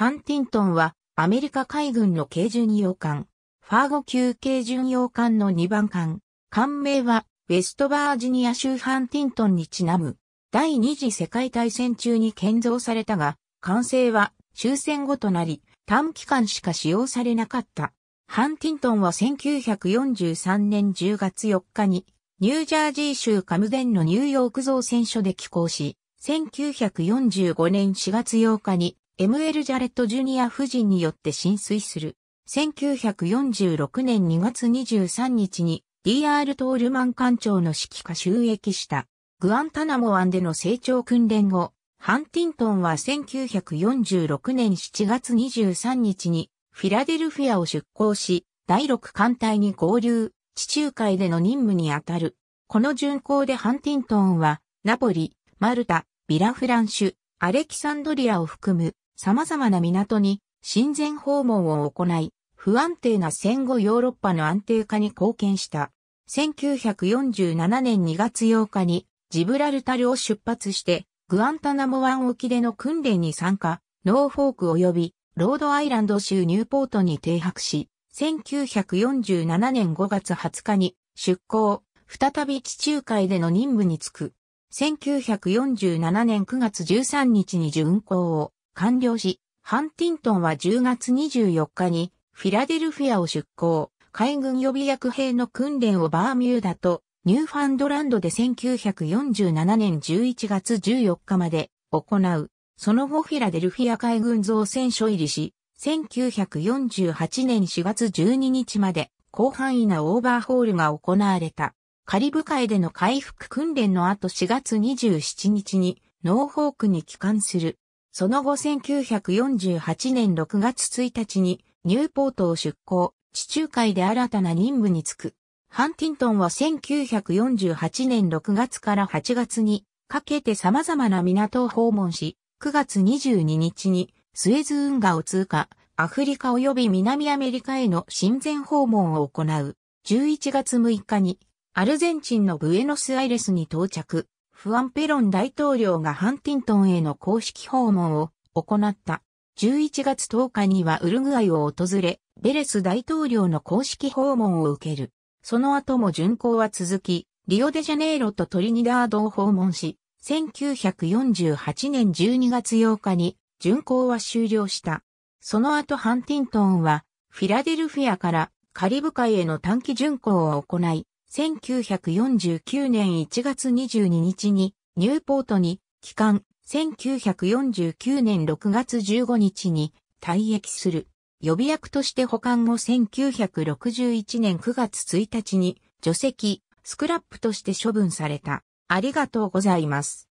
ハンティントンはアメリカ海軍の軽巡洋艦、ファーゴ級軽巡洋艦の2番艦。艦名はウェストバージニア州ハンティントンにちなむ。第二次世界大戦中に建造されたが、完成は終戦後となり、短期間しか使用されなかった。ハンティントンは1943年10月4日に、ニュージャージー州カムデンのニューヨーク造船所で寄港し、1945年4月8日に ML ジャレット・ジュニア夫人によって浸水する。1946年2月23日に DR トールマン艦長の指揮下収益した。グアンタナモ湾での成長訓練後、ハンティントンは1946年7月23日にフィラデルフィアを出港し、第6艦隊に合流、地中海での任務にあたる。この巡航でハンティントンは、ナポリ、マルタ、ビラフランシュ、アレキサンドリアを含む様々な港に親善訪問を行い、不安定な戦後ヨーロッパの安定化に貢献した。1947年2月8日にジブラルタルを出発して、グアンタナモ湾沖での訓練に参加、ノーフォーク及びロードアイランド州ニューポートに停泊し、1947年5月20日に出港、再び地中海での任務に就く。1947年9月13日に巡航を完了し、ハンティントンは10月24日にフィラデルフィアを出港、海軍予備役兵の訓練をバーミューダとニューファンドランドで1947年11月14日まで行う。その後フィラデルフィア海軍造船所入りし、1948年4月12日まで広範囲なオーバーホールが行われた。カリブ海での回復訓練の後4月27日にノーホークに帰還するその後1948年6月1日にニューポートを出港、地中海で新たな任務に就く。ハンティントンは1948年6月から8月にかけて様々な港を訪問し、9月22日にスエズ運河を通過、アフリカ及び南アメリカへの親善訪問を行う。11月6日にアルゼンチンのブエノスアイレスに到着。フアン・ペロン大統領がハンティントンへの公式訪問を行った。11月10日にはウルグアイを訪れ、ベレス大統領の公式訪問を受ける。その後も巡行は続き、リオデジャネイロとトリニダードを訪問し、1948年12月8日に巡行は終了した。その後ハンティントンは、フィラデルフィアからカリブ海への短期巡行を行い、1949年1月22日にニューポートに帰還、1949年6月15日に退役する。予備役として保管後1961年9月1日に除籍、スクラップとして処分された。ありがとうございます。